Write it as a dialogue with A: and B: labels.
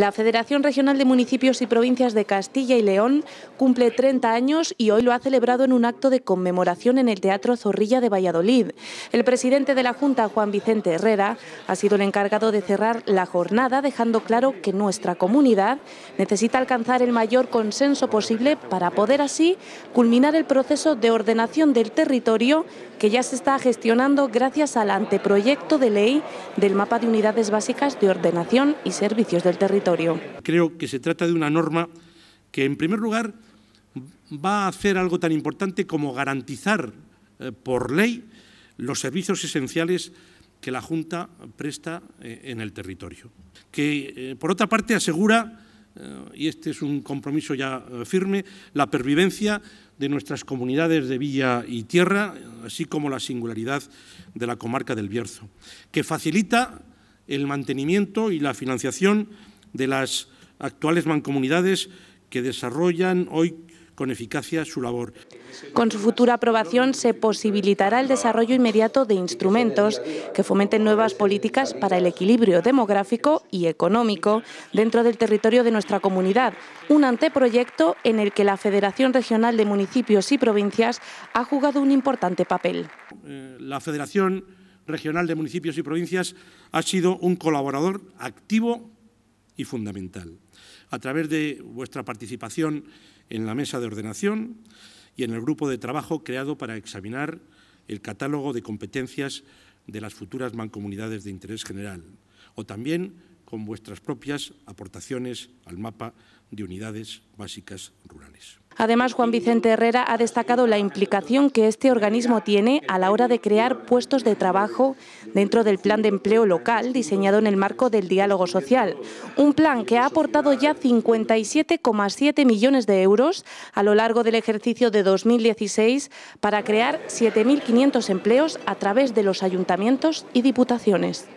A: La Federación Regional de Municipios y Provincias de Castilla y León cumple 30 años y hoy lo ha celebrado en un acto de conmemoración en el Teatro Zorrilla de Valladolid. El presidente de la Junta, Juan Vicente Herrera, ha sido el encargado de cerrar la jornada, dejando claro que nuestra comunidad necesita alcanzar el mayor consenso posible para poder así culminar el proceso de ordenación del territorio que ya se está gestionando gracias al anteproyecto de ley del Mapa de Unidades Básicas de Ordenación y Servicios del Territorio.
B: Creo que se trata de una norma que, en primer lugar, va a hacer algo tan importante como garantizar eh, por ley los servicios esenciales que la Junta presta eh, en el territorio. Que, eh, por otra parte, asegura, y este es un compromiso ya firme, la pervivencia de nuestras comunidades de villa y tierra, así como la singularidad de la comarca del Bierzo. Que facilita el mantenimiento y la financiación de las actuales mancomunidades que desarrollan hoy con eficacia su labor.
A: Con su futura aprobación se posibilitará el desarrollo inmediato de instrumentos que fomenten nuevas políticas para el equilibrio demográfico y económico dentro del territorio de nuestra comunidad, un anteproyecto en el que la Federación Regional de Municipios y Provincias ha jugado un importante papel.
B: Eh, la Federación Regional de Municipios y Provincias ha sido un colaborador activo fundamental. A través de vuestra participación en la mesa de ordenación y en el grupo de trabajo creado para examinar el catálogo de competencias de las futuras mancomunidades de interés general, o también con vuestras propias aportaciones al mapa de unidades básicas rurales.
A: Además, Juan Vicente Herrera ha destacado la implicación que este organismo tiene a la hora de crear puestos de trabajo dentro del plan de empleo local diseñado en el marco del diálogo social. Un plan que ha aportado ya 57,7 millones de euros a lo largo del ejercicio de 2016 para crear 7.500 empleos a través de los ayuntamientos y diputaciones.